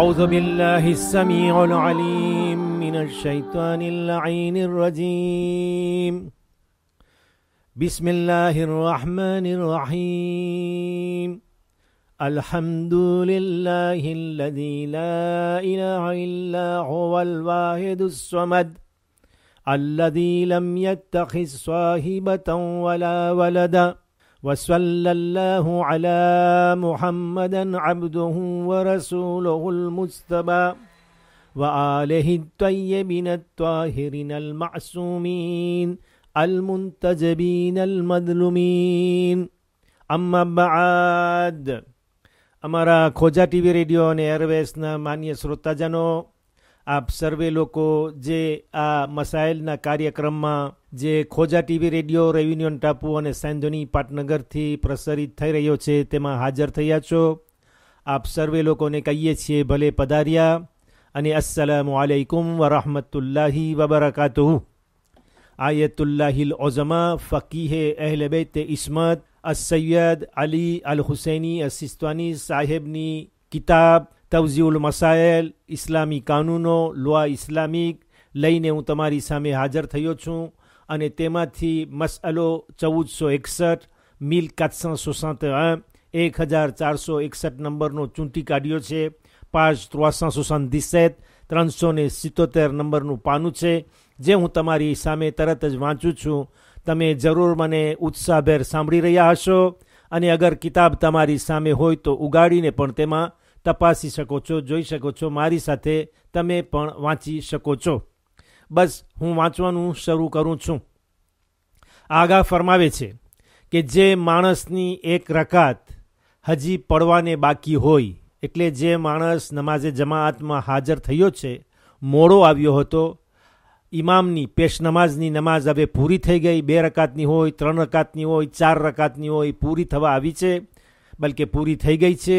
أعوذ بالله السميع العليم من الشيطان اللعين الرجيم بسم الله الرحمن الرحيم الحمد لله الذي لا إله إلا هو الواحد الصمد الذي لم يتخذ صاحبة ولا ولدا وصلى الله على محمد عبده ورسوله المجتبى وآله الطيبين الطاهرين المعصومين المنتجبين المظلومين أما بعد અમારા ખોજા في રેડિયો نيرويسنا એરવેસના માન્ય جانو આપ સર્વે લોકો જે આ મસાઇલના કાર્યક્રમમાં જે ખોજા ટીવી રેડિયો રેવિન્યુન ટાપુ અને સાંધોની પાટનગરથી પ્રસારિત થઈ રહ્યો છે તેમાં હાજર થયા છો આપ સર્વે લોકોને કહીએ છીએ ભલે પધાર્યા અને અસલામ આલૈકુમ વરહમતુલ્લાહી વબરકાતુહ આયતુલ્લાહિલ ઓઝમા ફકીહે અહેલ બેત ઇસ્મત અસૈયદ અલી અલ હુસૈની અસિસ્તવાની સાહેબની કિતાબ તવઝીઉલ મસાયલ ઇસ્લામી કાનૂનો લોઆ ઇસ્લામિક લઈને હું તમારી સામે હાજર થયો છું અને તેમાંથી મસઅલો ચૌદસો એકસઠ મિલ કાતસા સોસાંત એક હજાર ચારસો એકસઠ નંબરનો ચૂંટી કાઢ્યો છે પાંચ ત્રોસા સોસાંત દિશેત ત્રણસો ને સિત્તોતેર નંબરનું પાનું છે જે હું તમારી સામે તરત જ વાંચું છું તમે જરૂર મને ઉત્સાહભેર સાંભળી રહ્યા હશો અને અગર કિતાબ તમારી સામે હોય તો ઉગાડીને પણ તેમાં તપાસી શકો છો જોઈ શકો છો મારી સાથે તમે પણ વાંચી શકો છો બસ હું વાંચવાનું શરૂ કરું છું આગા ફરમાવે છે કે જે માણસની એક રકાત હજી પડવાને બાકી હોય એટલે જે માણસ નમાઝે જમાઆતમાં હાજર થયો છે મોડો આવ્યો હતો ઇમામની પેશ નમાઝની નમાઝ હવે પૂરી થઈ ગઈ બે રકાતની હોય ત્રણ રકાતની હોય ચાર રકાતની હોય પૂરી થવા આવી છે બલકે પૂરી થઈ ગઈ છે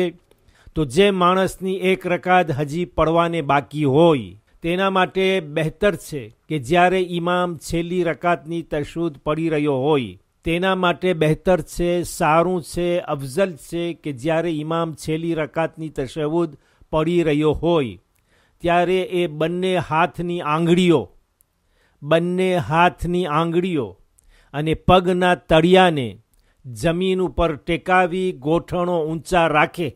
તો જે માણસની એક રકાત હજી પડવાને બાકી હોય તેના માટે બહેતર છે કે જ્યારે ઇમામ છેલ્લી રકાતની તશુદ પડી રહ્યો હોય તેના માટે બહેતર છે સારું છે અફઝલ છે કે જ્યારે ઇમામ છેલ્લી રકાતની તશહુદ પડી રહ્યો હોય ત્યારે એ બંને હાથની આંગળીઓ બંને હાથની આંગળીઓ અને પગના તળિયાને જમીન ઉપર ટેકાવી ગોઠણો ઊંચા રાખે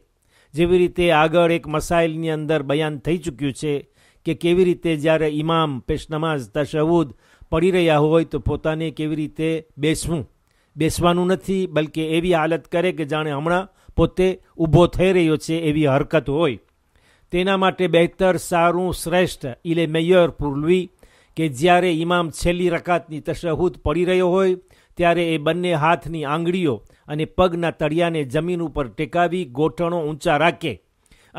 જેવી રીતે આગળ એક મસાઇલની અંદર બયાન થઈ ચૂક્યું છે કે કેવી રીતે જ્યારે ઇમામ પેશનમાઝ તશહુદ પડી રહ્યા હોય તો પોતાને કેવી રીતે બેસવું બેસવાનું નથી બલકે એવી હાલત કરે કે જાણે હમણાં પોતે ઊભો થઈ રહ્યો છે એવી હરકત હોય તેના માટે બહેતર સારું શ્રેષ્ઠ ઇલે મેયર પૂરવી કે જ્યારે ઇમામ છેલ્લી રકાતની તશહુદ પડી રહ્યો હોય ત્યારે એ બંને હાથની આંગળીઓ અને પગના તળિયાને જમીન ઉપર ટેકાવી ગોઠણો ઊંચા રાખે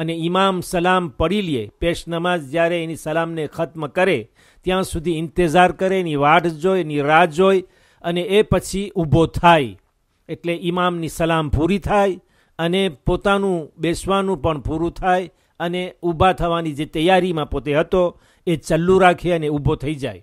અને ઇમામ સલામ પડી લે પેશ નમાઝ જ્યારે એની સલામને ખત્મ કરે ત્યાં સુધી ઇંતજાર કરે એની વાટ જોઈ એની રાહ જોઈ અને એ પછી ઊભો થાય એટલે ઇમામની સલામ પૂરી થાય અને પોતાનું બેસવાનું પણ પૂરું થાય અને ઊભા થવાની જે તૈયારીમાં પોતે હતો એ ચલ્લું રાખે અને ઊભો થઈ જાય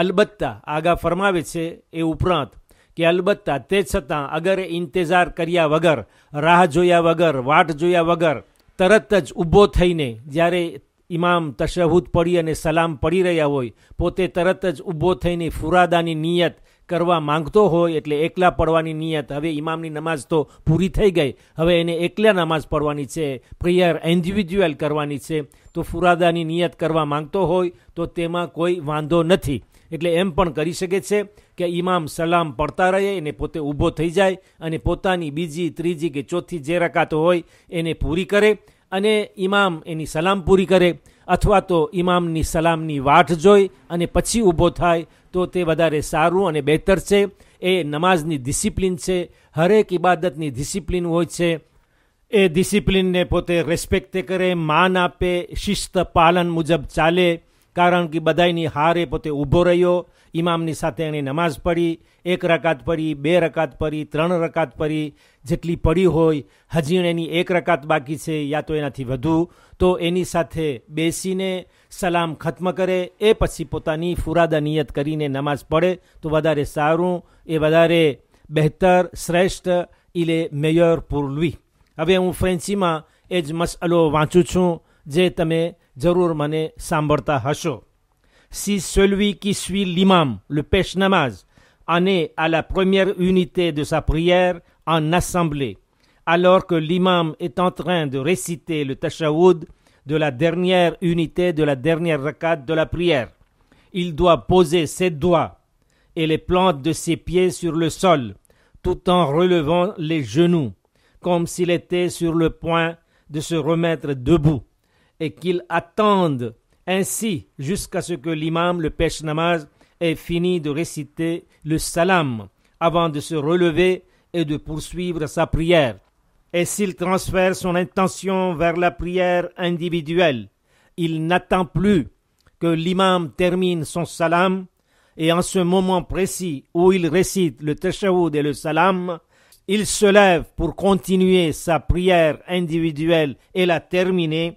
અલબત્તા આગા ફરમાવે છે એ ઉપરાંત કે અલબત્તા તે છતાં અગર ઇંતેજાર કર્યા વગર રાહ જોયા વગર વાટ જોયા વગર તરત જ ઊભો થઈને જ્યારે ઇમામ તશહુદ પડી અને સલામ પડી રહ્યા હોય પોતે તરત જ ઊભો થઈને ફુરાદાની નિયત કરવા માંગતો હોય એટલે એકલા પડવાની નિયત હવે ઇમામની નમાઝ તો પૂરી થઈ ગઈ હવે એને એકલા નમાઝ પડવાની છે પ્રેયર ઇન્ડિવિજ્યુઅલ કરવાની છે તો ફુરાદાની નિયત કરવા માંગતો હોય તો તેમાં કોઈ વાંધો નથી એટલે એમ પણ કરી શકે છે કે ઇમામ સલામ પડતા રહે અને પોતે ઊભો થઈ જાય અને પોતાની બીજી ત્રીજી કે ચોથી જે રકાતો હોય એને પૂરી કરે અને ઇમામ એની સલામ પૂરી કરે અથવા તો ઇમામની સલામની વાટ જોઈ અને પછી ઊભો થાય તો તે વધારે સારું અને બહેતર છે એ નમાઝની ડિસિપ્લિન છે હરેક ઇબાદતની ડિસિપ્લિન હોય છે એ ડિસિપ્લિનને પોતે રેસ્પેક્ટ કરે માન આપે શિસ્ત પાલન મુજબ ચાલે કારણ કે બધાની હારે પોતે ઊભો રહ્યો ઇમામની સાથે એણે નમાઝ પડી એક રકાત પડી બે રકાત પડી ત્રણ રકાત પડી જેટલી પડી હોય હજી એની એક રકાત બાકી છે યા તો એનાથી વધુ તો એની સાથે બેસીને સલામ ખત્મ કરે એ પછી પોતાની ફુરાદા નિયત કરીને નમાઝ પડે તો વધારે સારું એ વધારે બહેતર શ્રેષ્ઠ ઇલે મેયર પૂરલવી હવે હું ફ્રેન્ચીમાં એ જ મસઅલો વાંચું છું Si celui qui suit l'imam, le peshnamaz en est à la première unité de sa prière en assemblée, alors que l'imam est en train de réciter le tachaoud de la dernière unité de la dernière rakat de la prière, il doit poser ses doigts et les plantes de ses pieds sur le sol, tout en relevant les genoux, comme s'il était sur le point de se remettre debout et qu'il attende ainsi jusqu'à ce que l'imam, le pêche namaz, ait fini de réciter le salam avant de se relever et de poursuivre sa prière. Et s'il transfère son intention vers la prière individuelle, il n'attend plus que l'imam termine son salam et en ce moment précis où il récite le tashahhud et le salam, il se lève pour continuer sa prière individuelle et la terminer